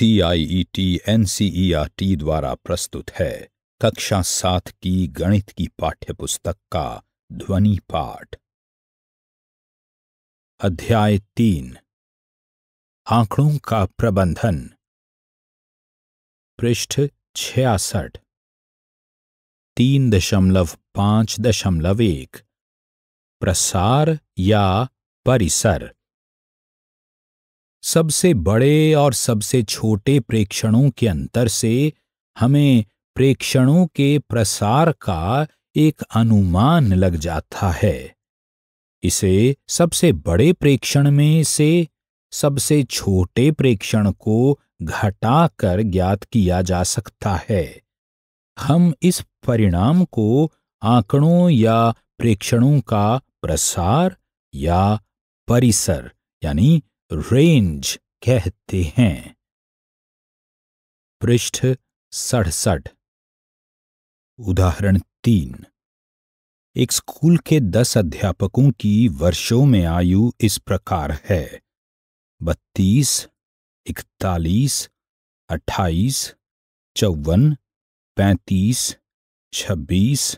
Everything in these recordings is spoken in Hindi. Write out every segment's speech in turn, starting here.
एन आर टी द्वारा प्रस्तुत है कक्षा सात की गणित की पाठ्यपुस्तक का ध्वनि पाठ अध्याय तीन आंकड़ों का प्रबंधन पृष्ठ छियासठ तीन दशमलव पांच दशमलव एक प्रसार या परिसर सबसे बड़े और सबसे छोटे प्रेक्षणों के अंतर से हमें प्रेक्षणों के प्रसार का एक अनुमान लग जाता है इसे सबसे बड़े प्रेक्षण में से सबसे छोटे प्रेक्षण को घटाकर ज्ञात किया जा सकता है हम इस परिणाम को आंकड़ों या प्रेक्षणों का प्रसार या परिसर यानी रेंज कहते हैं पृष्ठ सड़सठ उदाहरण तीन एक स्कूल के दस अध्यापकों की वर्षों में आयु इस प्रकार है बत्तीस इकतालीस अट्ठाईस चौवन पैंतीस छब्बीस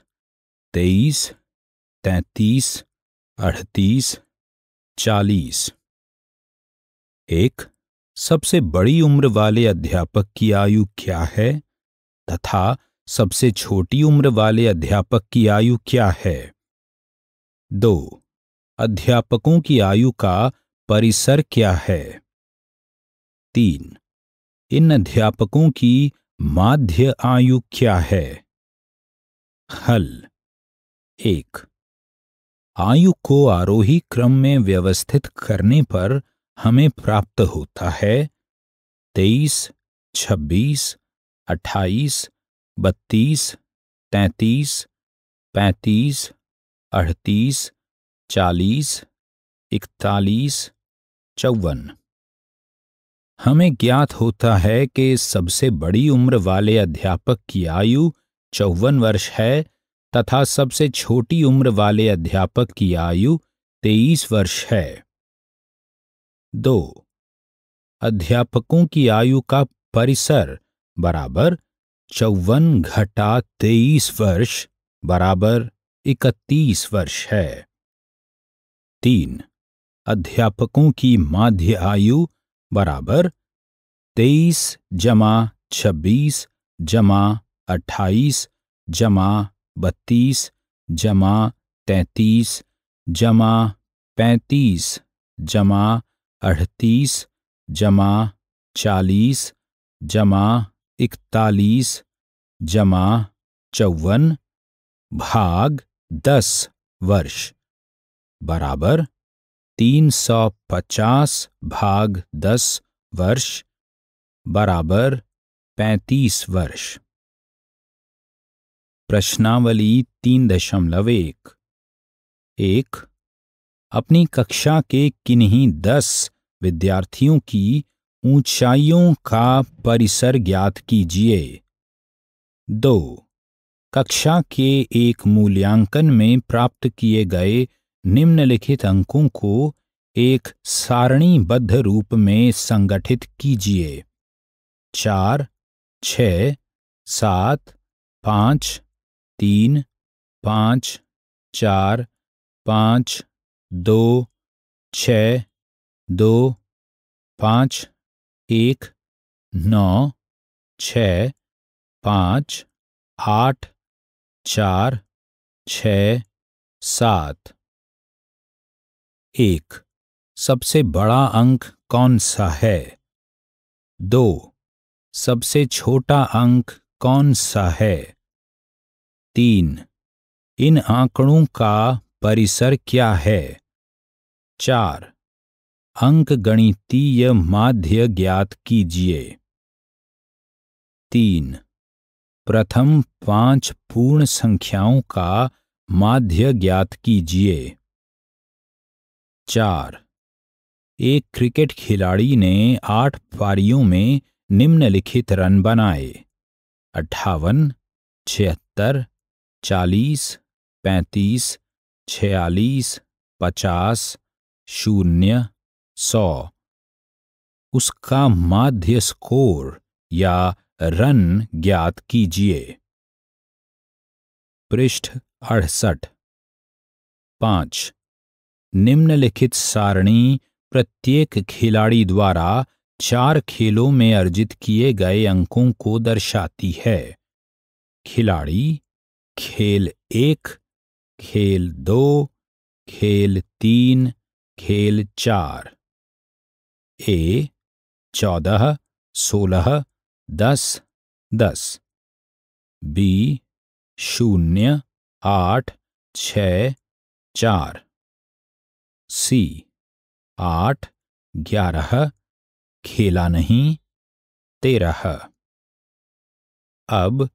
तेईस तैंतीस अड़तीस चालीस एक सबसे बड़ी उम्र वाले अध्यापक की आयु क्या है तथा सबसे छोटी उम्र वाले अध्यापक की आयु क्या है दो अध्यापकों की आयु का परिसर क्या है तीन इन अध्यापकों की माध्य आयु क्या है हल एक आयु को आरोही क्रम में व्यवस्थित करने पर हमें प्राप्त होता है तेईस छब्बीस अट्ठाईस बत्तीस तैतीस पैंतीस अड़तीस चालीस इकतालीस चौवन हमें ज्ञात होता है कि सबसे बड़ी उम्र वाले अध्यापक की आयु चौवन वर्ष है तथा सबसे छोटी उम्र वाले अध्यापक की आयु तेईस वर्ष है दो अध्यापकों की आयु का परिसर बराबर चौवन घटा तेईस वर्ष बराबर इकतीस वर्ष है तीन अध्यापकों की माध्य आयु बराबर तेईस जमा छब्बीस जमा अट्ठाईस जमा बत्तीस जमा तैतीस जमा पैंतीस जमा अड़तीस जमा चालीस जमा इकतालीस जमा चौवन भाग दस वर्ष बराबर तीन सौ पचास भाग दस वर्ष बराबर पैंतीस वर्ष प्रश्नावली तीन दशमलव एक एक अपनी कक्षा के किन्हीं दस विद्यार्थियों की ऊंचाइयों का परिसर ज्ञात कीजिए दो कक्षा के एक मूल्यांकन में प्राप्त किए गए निम्नलिखित अंकों को एक सारणीबद्ध रूप में संगठित कीजिए चार छ सात पाँच तीन पाँच चार पाँच दो छ दो पाँच एक नौ छ पाँच आठ चार छ सात एक सबसे बड़ा अंक कौन सा है दो सबसे छोटा अंक कौन सा है तीन इन आंकड़ों का परिसर क्या है चार अंक गणितीय माध्य ज्ञात कीजिए तीन प्रथम पांच पूर्ण संख्याओं का माध्य ज्ञात कीजिए चार एक क्रिकेट खिलाड़ी ने आठ पारियों में निम्नलिखित रन बनाए अट्ठावन छिहत्तर चालीस पैंतीस छियालीस पचास शून्य सौ उसका माध्य स्कोर या रन ज्ञात कीजिए पृष्ठ अड़सठ पांच निम्नलिखित सारणी प्रत्येक खिलाड़ी द्वारा चार खेलों में अर्जित किए गए अंकों को दर्शाती है खिलाड़ी खेल एक खेल दो खेल तीन खेल चार ए चौदह सोलह दस दस बी शून्य आठ छ चार सी आठ ग्यारह खेला नहीं तेरह अब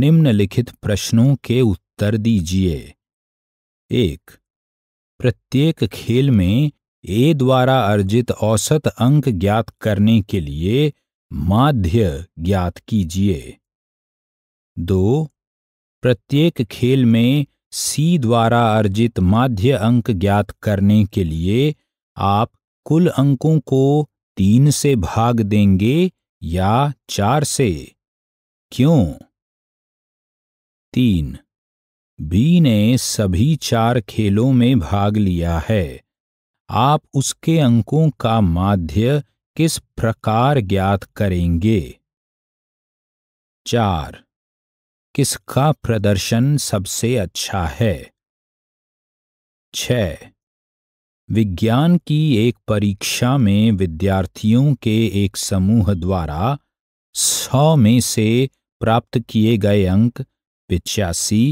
निम्नलिखित प्रश्नों के उत्तर दीजिए एक प्रत्येक खेल में ए द्वारा अर्जित औसत अंक ज्ञात करने के लिए माध्य ज्ञात कीजिए दो प्रत्येक खेल में सी द्वारा अर्जित माध्य अंक ज्ञात करने के लिए आप कुल अंकों को तीन से भाग देंगे या चार से क्यों तीन बी ने सभी चार खेलों में भाग लिया है आप उसके अंकों का माध्य किस प्रकार ज्ञात करेंगे चार किसका प्रदर्शन सबसे अच्छा है छ विज्ञान की एक परीक्षा में विद्यार्थियों के एक समूह द्वारा सौ में से प्राप्त किए गए अंक पिचासी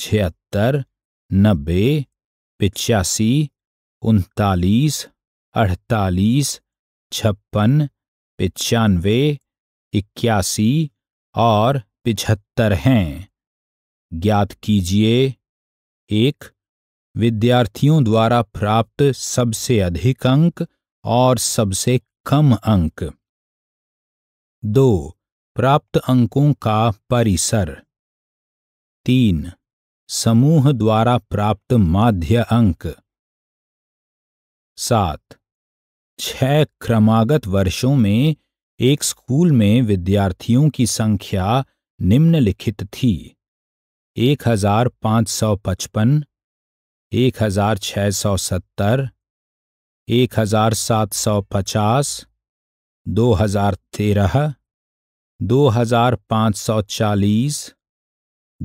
छिहत्तर नब्बे पिचासी उनतालीस अड़तालीस छप्पन पचानवे इक्यासी और पिछहत्तर हैं ज्ञात कीजिए एक विद्यार्थियों द्वारा प्राप्त सबसे अधिक अंक और सबसे कम अंक दो प्राप्त अंकों का परिसर तीन समूह द्वारा प्राप्त माध्य अंक सात छह क्रमागत वर्षों में एक स्कूल में विद्यार्थियों की संख्या निम्नलिखित थी एक हजार पांच सौ पचपन एक हजार छ सौ सत्तर एक हजार सात सौ पचास दो हजार तेरह दो हजार पांच सौ चालीस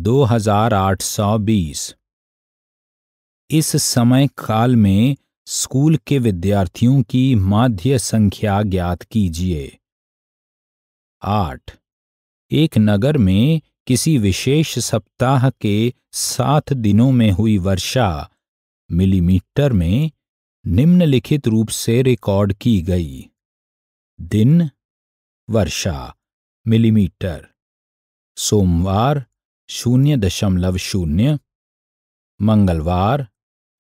दो हजार आठ सौ बीस इस समय काल में स्कूल के विद्यार्थियों की माध्य संख्या ज्ञात कीजिए आठ एक नगर में किसी विशेष सप्ताह के सात दिनों में हुई वर्षा मिलीमीटर में निम्नलिखित रूप से रिकॉर्ड की गई दिन वर्षा मिलीमीटर सोमवार शून्य दशमलव शून्य मंगलवार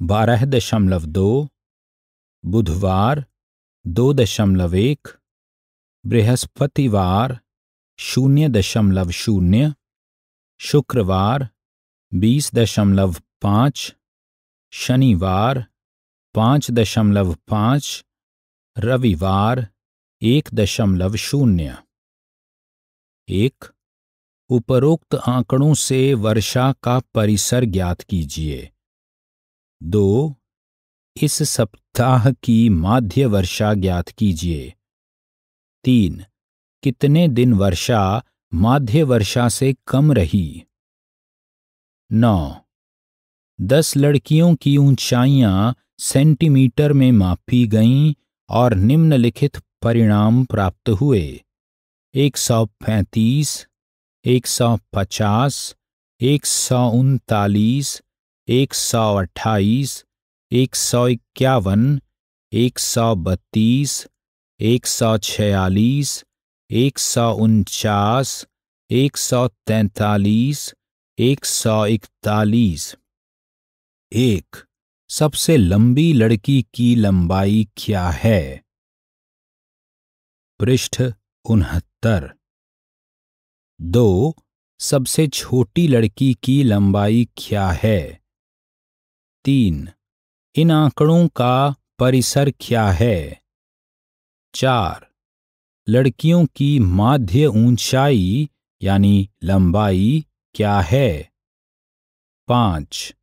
बारह दशमलव दो बुधवार दो दशमलव एक बृहस्पतिवार शून्य दशमलव शून्य शुक्रवार बीस दशमलव पाँच शनिवार पाँच दशमलव पाँच रविवार एक दशमलव शून्य एक उपरोक्त आंकड़ों से वर्षा का परिसर ज्ञात कीजिए दो इस सप्ताह की माध्य वर्षा ज्ञात कीजिए तीन कितने दिन वर्षा माध्य वर्षा से कम रही नौ दस लड़कियों की ऊंचाइयां सेंटीमीटर में मापी गईं और निम्नलिखित परिणाम प्राप्त हुए एक सौ पैंतीस एक सौ पचास एक सौ उनतालीस एक सौ अट्ठाईस एक सौ इक्यावन एक सौ बत्तीस एक सौ छियालीस एक सौ उनचास एक सौ तैतालीस एक सौ इकतालीस एक सबसे लंबी लड़की की लंबाई क्या है पृष्ठ उनहत्तर दो सबसे छोटी लड़की की लंबाई क्या है तीन इन आंकड़ों का परिसर क्या है चार लड़कियों की माध्य ऊंचाई यानी लंबाई क्या है पांच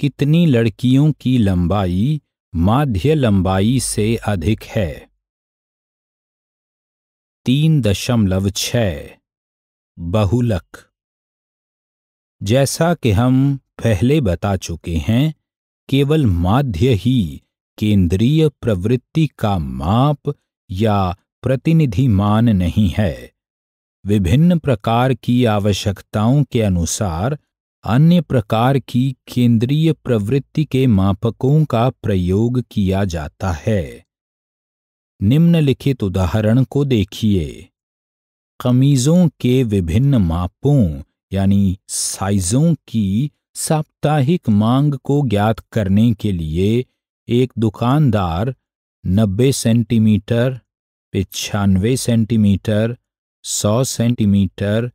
कितनी लड़कियों की लंबाई माध्य लंबाई से अधिक है तीन दशमलव छ बहुलक जैसा कि हम पहले बता चुके हैं केवल माध्य ही केंद्रीय प्रवृत्ति का माप या प्रतिनिधिमान नहीं है विभिन्न प्रकार की आवश्यकताओं के अनुसार अन्य प्रकार की केंद्रीय प्रवृत्ति के मापकों का प्रयोग किया जाता है निम्नलिखित उदाहरण को देखिए कमीजों के विभिन्न मापों यानी साइजों की साप्ताहिक मांग को ज्ञात करने के लिए एक दुकानदार 90 सेंटीमीटर पिछानवे सेंटीमीटर 100 सेंटीमीटर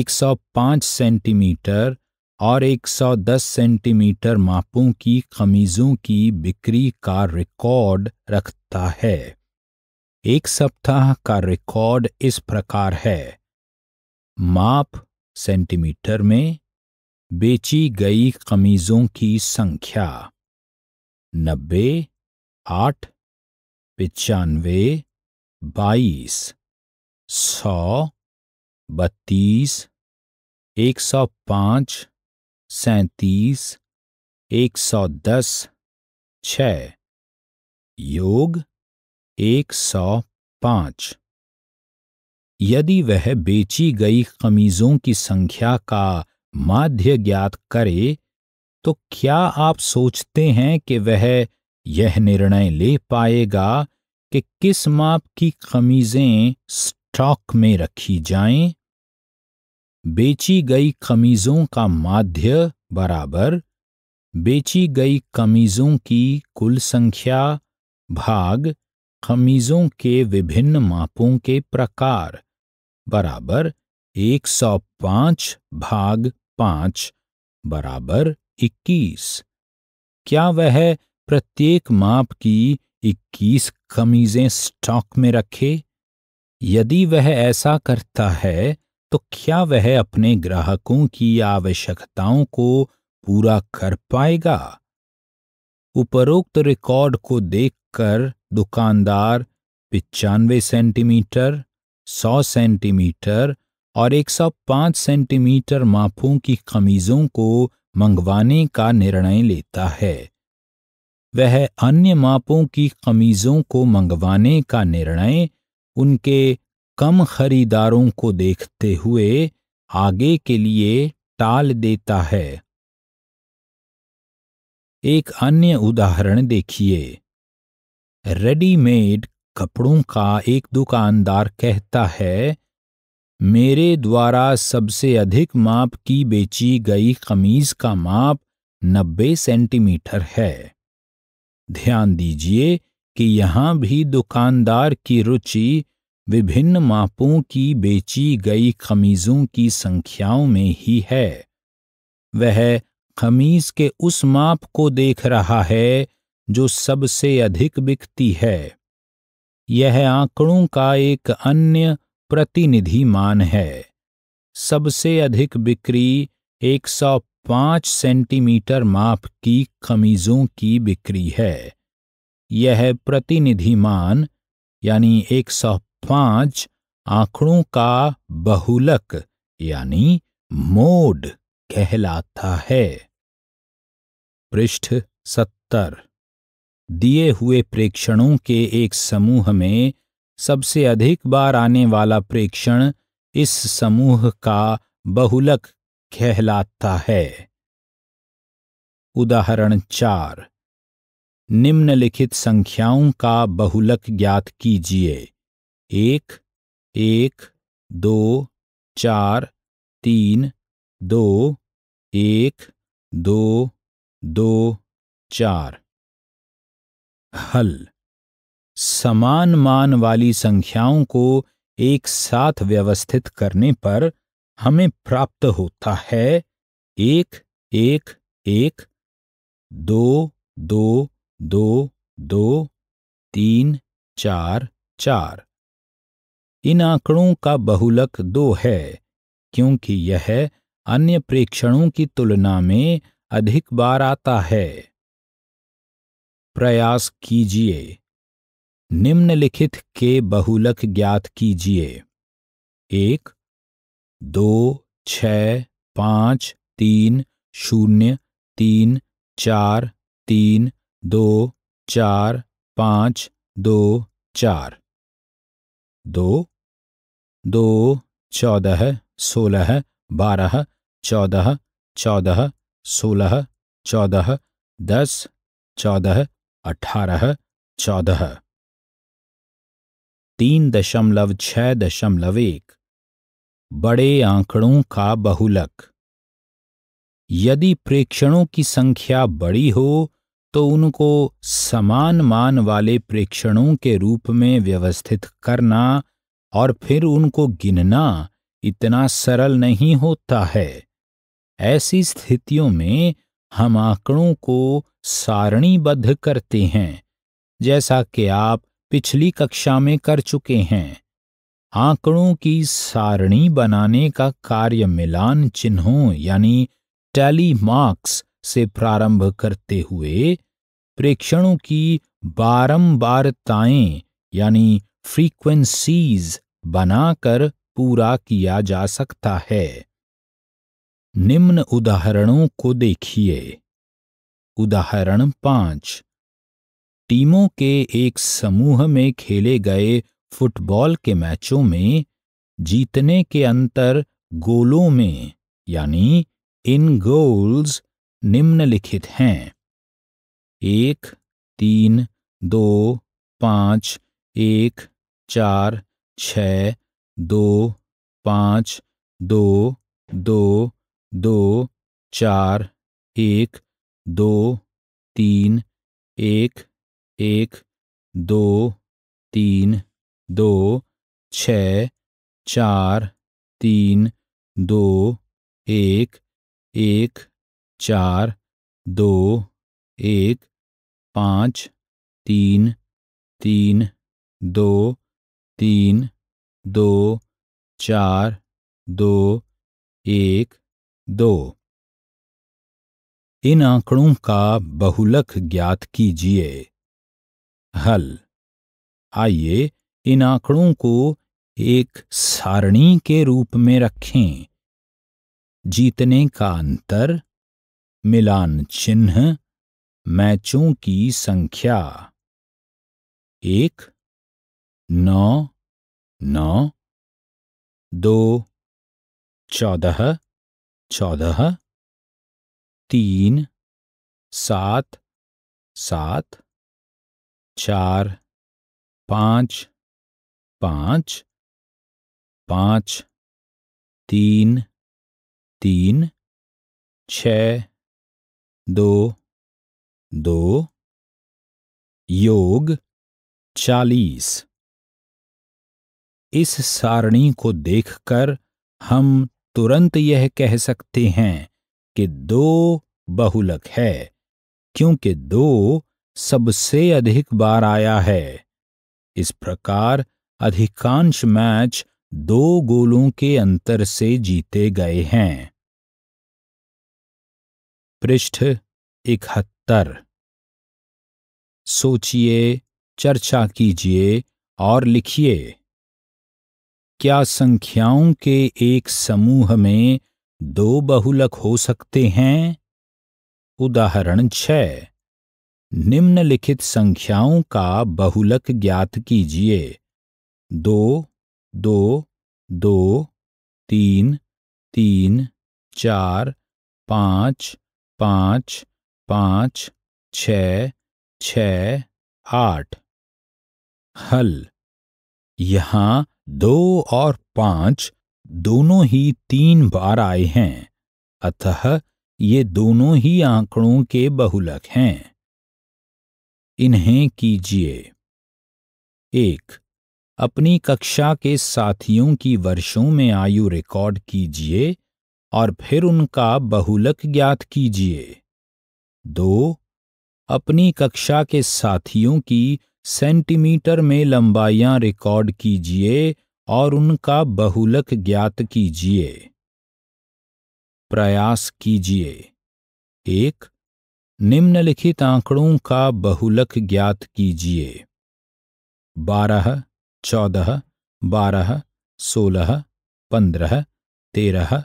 105 सेंटीमीटर और 110 सेंटीमीटर मापों की कमीजों की बिक्री का रिकॉर्ड रखता है एक सप्ताह का रिकॉर्ड इस प्रकार है माप सेंटीमीटर में बेची गई कमीज़ों की संख्या नब्बे आठ पचानवे बाईस सौ बत्तीस एक सौ पाँच सैतीस एक सौ दस छ योग एक सौ पाँच यदि वह बेची गई कमीज़ों की संख्या का माध्य ज्ञात करे तो क्या आप सोचते हैं कि वह यह निर्णय ले पाएगा कि किस माप की कमीजें स्टॉक में रखी जाएं? बेची गई कमीजों का माध्य बराबर बेची गई कमीजों की कुल संख्या भाग कमीजों के विभिन्न मापों के प्रकार बराबर 105 भाग पांच बराबर इक्कीस क्या वह प्रत्येक माप की इक्कीस कमीजें स्टॉक में रखे यदि वह ऐसा करता है तो क्या वह अपने ग्राहकों की आवश्यकताओं को पूरा कर पाएगा उपरोक्त रिकॉर्ड को देखकर दुकानदार पिचानवे सेंटीमीटर सौ सेंटीमीटर और 105 सेंटीमीटर मापों की कमीजों को मंगवाने का निर्णय लेता है वह अन्य मापों की कमीजों को मंगवाने का निर्णय उनके कम खरीदारों को देखते हुए आगे के लिए टाल देता है एक अन्य उदाहरण देखिए रेडीमेड कपड़ों का एक दुकानदार कहता है मेरे द्वारा सबसे अधिक माप की बेची गई कमीज का माप 90 सेंटीमीटर है ध्यान दीजिए कि यहाँ भी दुकानदार की रुचि विभिन्न मापों की बेची गई खमीजों की संख्याओं में ही है वह खमीज के उस माप को देख रहा है जो सबसे अधिक बिकती है यह आंकड़ों का एक अन्य प्रतिनिधि मान है सबसे अधिक बिक्री 105 सेंटीमीटर माप की कमीजों की बिक्री है यह प्रतिनिधि मान यानी 105 आंकड़ों का बहुलक यानी मोड कहलाता है पृष्ठ सत्तर दिए हुए प्रेक्षणों के एक समूह में सबसे अधिक बार आने वाला प्रेक्षण इस समूह का बहुलक कहलाता है उदाहरण चार निम्नलिखित संख्याओं का बहुलक ज्ञात कीजिए एक एक दो चार तीन दो एक दो दो चार हल समान मान वाली संख्याओं को एक साथ व्यवस्थित करने पर हमें प्राप्त होता है एक एक एक दो दो दो दो तीन चार चार इन आंकड़ों का बहुलक दो है क्योंकि यह अन्य प्रेक्षणों की तुलना में अधिक बार आता है प्रयास कीजिए निम्नलिखित के बहुलक ज्ञात कीजिए एक दो छ पाँच तीन शून्य तीन चार तीन दो चार पाँच दो चार दो दो चौदह सोलह बारह चौदह चौदह सोलह चौदह दस चौदह अठारह चौदह तीन दशमलव छह दशमलव एक बड़े आंकड़ों का बहुलक यदि प्रेक्षणों की संख्या बड़ी हो तो उनको समान मान वाले प्रेक्षणों के रूप में व्यवस्थित करना और फिर उनको गिनना इतना सरल नहीं होता है ऐसी स्थितियों में हम आंकड़ों को सारणीबद्ध करते हैं जैसा कि आप पिछली कक्षा में कर चुके हैं आंकड़ों की सारणी बनाने का कार्य मिलान चिन्हों यानी टैली मार्क्स से प्रारंभ करते हुए प्रेक्षणों की बारंबारताएं यानी फ्रीक्वेंसीज बनाकर पूरा किया जा सकता है निम्न उदाहरणों को देखिए उदाहरण पांच टीमों के एक समूह में खेले गए फुटबॉल के मैचों में जीतने के अंतर गोलों में यानी इन गोल्स निम्नलिखित हैं एक तीन दो पाँच एक चार छ दो पाँच दो दो दो चार एक दो तीन एक एक दो तीन दो छ चार तीन दो एक एक चार दो एक पाँच तीन तीन दो तीन दो चार दो एक दो इन आंकड़ों का बहुलक ज्ञात कीजिए हल आइए इन आंकड़ों को एक सारणी के रूप में रखें जीतने का अंतर मिलान चिन्ह मैचों की संख्या एक नौ नौ दो चौदह चौदह तीन सात सात चार पाँच पाँच पाँच तीन तीन छ दो दो योग चालीस इस सारणी को देखकर हम तुरंत यह कह सकते हैं कि दो बहुलक है क्योंकि दो सबसे अधिक बार आया है इस प्रकार अधिकांश मैच दो गोलों के अंतर से जीते गए हैं पृष्ठ इकहत्तर सोचिए चर्चा कीजिए और लिखिए क्या संख्याओं के एक समूह में दो बहुलक हो सकते हैं उदाहरण छ निम्नलिखित संख्याओं का बहुलक ज्ञात कीजिए दो दो दो तीन तीन चार पाँच पाँच पाँच छ छ आठ हल यहाँ दो और पाँच दोनों ही तीन बार आए हैं अतः ये दोनों ही आंकड़ों के बहुलक हैं इन्हें कीजिए एक अपनी कक्षा के साथियों की वर्षों में आयु रिकॉर्ड कीजिए और फिर उनका बहुलक ज्ञात कीजिए दो अपनी कक्षा के साथियों की सेंटीमीटर में लंबाइयां रिकॉर्ड कीजिए और उनका बहुलक ज्ञात कीजिए प्रयास कीजिए एक निम्नलिखित आंकड़ों का बहुलक ज्ञात कीजिए बारह चौदह बारह सोलह पंद्रह तेरह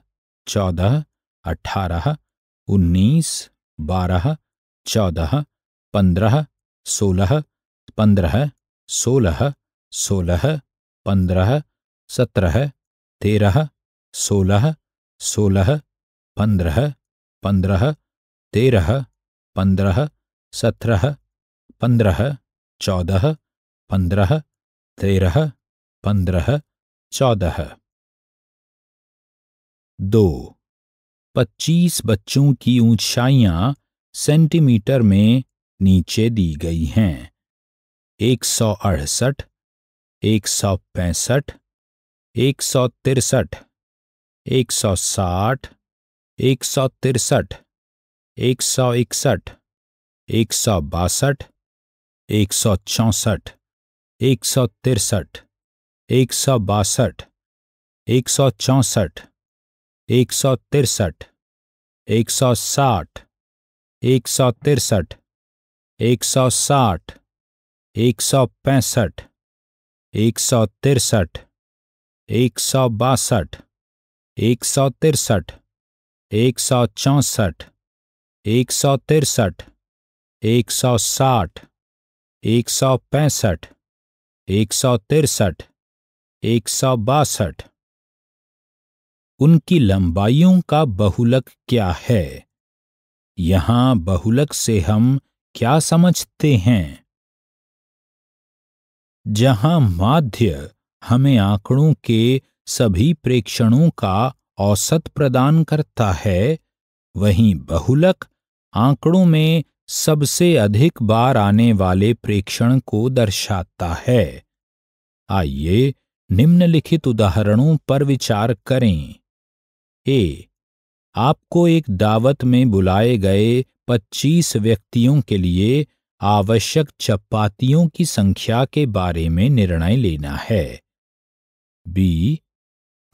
चौदह अठारह उन्नीस बारह चौदह पंद्रह सोलह पंद्रह सोलह सोलह पंद्रह सत्रह तेरह सोलह सोलह पंद्रह पंद्रह तेरह पंद्रह सत्रह पंद्रह चौदह पंद्रह तेरह पंद्रह चौदह दो पच्चीस बच्चों की ऊंचाइयां सेंटीमीटर में नीचे दी गई हैं एक सौ अड़सठ एक सौ पैंसठ एक सौ तिरसठ एक सौ साठ एक सौ तिरसठ एक सौ इकसठ एक सौ बासठ एक सौ चौंसठ एक सौ तिरसठ एक सौ बासठ एक सौ चौंसठ एक सौ तिरसठ एक सौ साठ एक सौ तिरसठ एक सौ साठ एक सौ पैंसठ एक सौ तिरसठ एक सौ बासठ एक सौ तिरसठ एक सौ चौंसठ एक सौ तिरसठ एक सौ साठ एक सौ पैंसठ एक सौ तिरसठ एक सौ बासठ उनकी लंबाइयों का बहुलक क्या है यहां बहुलक से हम क्या समझते हैं जहां माध्य हमें आंकड़ों के सभी प्रेक्षणों का औसत प्रदान करता है वहीं बहुलक आंकड़ों में सबसे अधिक बार आने वाले प्रेक्षण को दर्शाता है आइए निम्नलिखित उदाहरणों पर विचार करें ए आपको एक दावत में बुलाए गए 25 व्यक्तियों के लिए आवश्यक चपातियों की संख्या के बारे में निर्णय लेना है बी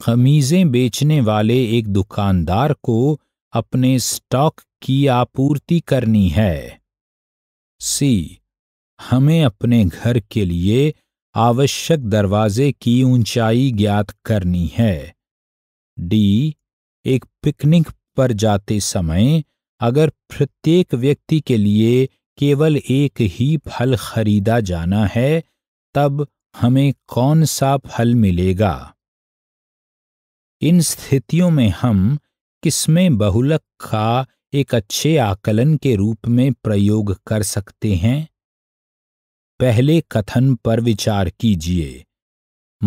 खमीजें बेचने वाले एक दुकानदार को अपने स्टॉक की आपूर्ति करनी है सी हमें अपने घर के लिए आवश्यक दरवाजे की ऊंचाई ज्ञात करनी है डी एक पिकनिक पर जाते समय अगर प्रत्येक व्यक्ति के लिए केवल एक ही फल खरीदा जाना है तब हमें कौन सा फल मिलेगा इन स्थितियों में हम किस्में बहुलक का एक अच्छे आकलन के रूप में प्रयोग कर सकते हैं पहले कथन पर विचार कीजिए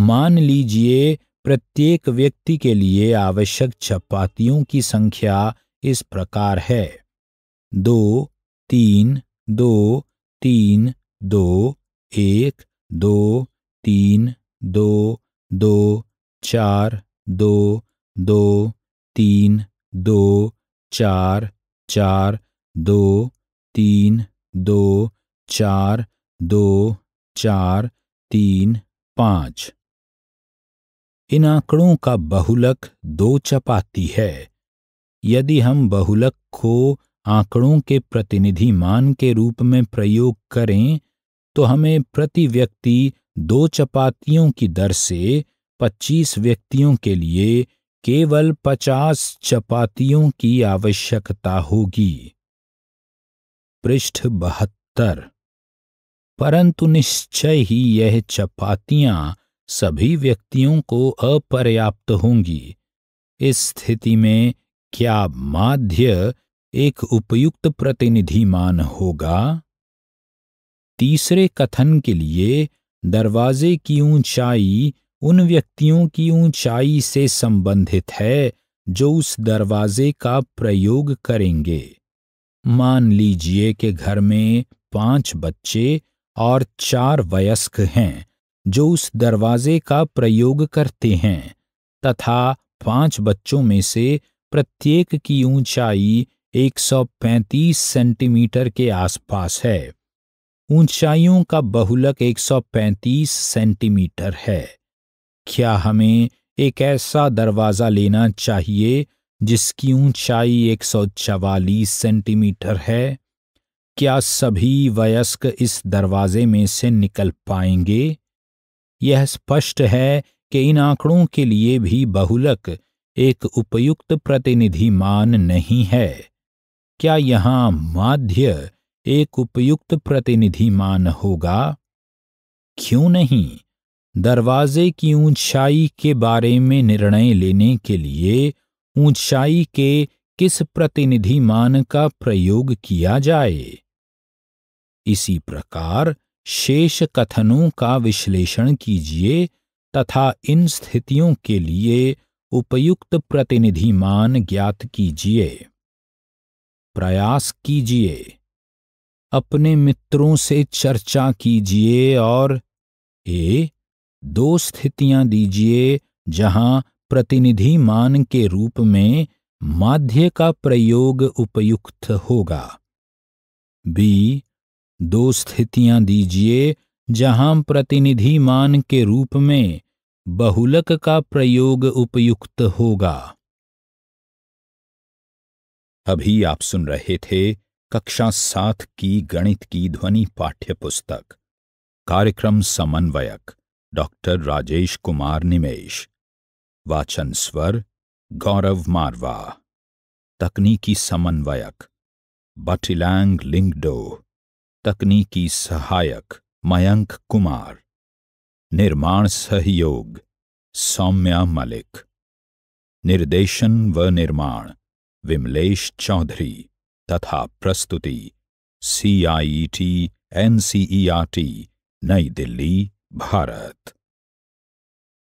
मान लीजिए प्रत्येक व्यक्ति के लिए आवश्यक चपातियों की संख्या इस प्रकार है दो तीन दो तीन दो एक दो तीन दो दो चार दो दो तीन दो चार चार दो तीन दो चार दो चार तीन पाँच इन आंकड़ों का बहुलक दो चपाती है यदि हम बहुलक को आंकड़ों के प्रतिनिधि मान के रूप में प्रयोग करें तो हमें प्रति व्यक्ति दो चपातियों की दर से 25 व्यक्तियों के लिए केवल पचास चपातियों की आवश्यकता होगी पृष्ठ बहत्तर परंतु निश्चय ही यह चपातियां सभी व्यक्तियों को अपर्याप्त होंगी इस स्थिति में क्या माध्य एक उपयुक्त प्रतिनिधिमान होगा तीसरे कथन के लिए दरवाजे की ऊंचाई उन व्यक्तियों की ऊंचाई से संबंधित है जो उस दरवाजे का प्रयोग करेंगे मान लीजिए कि घर में पांच बच्चे और चार वयस्क हैं जो उस दरवाजे का प्रयोग करते हैं तथा पांच बच्चों में से प्रत्येक की ऊंचाई 135 सेंटीमीटर के आसपास है ऊंचाइयों का बहुलक 135 सेंटीमीटर है क्या हमें एक ऐसा दरवाज़ा लेना चाहिए जिसकी ऊंचाई एक सौ चवालीस सेंटीमीटर है क्या सभी वयस्क इस दरवाजे में से निकल पाएंगे यह स्पष्ट है कि इन आंकड़ों के लिए भी बहुलक एक उपयुक्त प्रतिनिधि मान नहीं है क्या यहाँ माध्य एक उपयुक्त प्रतिनिधि मान होगा क्यों नहीं दरवाजे की ऊंचाई के बारे में निर्णय लेने के लिए ऊंचाई के किस प्रतिनिधि मान का प्रयोग किया जाए इसी प्रकार शेष कथनों का विश्लेषण कीजिए तथा इन स्थितियों के लिए उपयुक्त प्रतिनिधि मान ज्ञात कीजिए प्रयास कीजिए अपने मित्रों से चर्चा कीजिए और ए दो स्थितियां दीजिए जहां प्रतिनिधि मान के रूप में माध्य का प्रयोग उपयुक्त होगा बी दो स्थितियां दीजिए जहां प्रतिनिधि मान के रूप में बहुलक का प्रयोग उपयुक्त होगा अभी आप सुन रहे थे कक्षा सात की गणित की ध्वनि पाठ्य पुस्तक कार्यक्रम समन्वयक डॉक्टर राजेश कुमार निमेश वाचन स्वर गौरव मारवा तकनीकी समन्वयक बटिलैंग लिंगडो तकनीकी सहायक मयंक कुमार निर्माण सहयोग सौम्या मलिक निर्देशन व निर्माण विमलेश चौधरी तथा प्रस्तुति C I T N C E R T New Delhi Bharat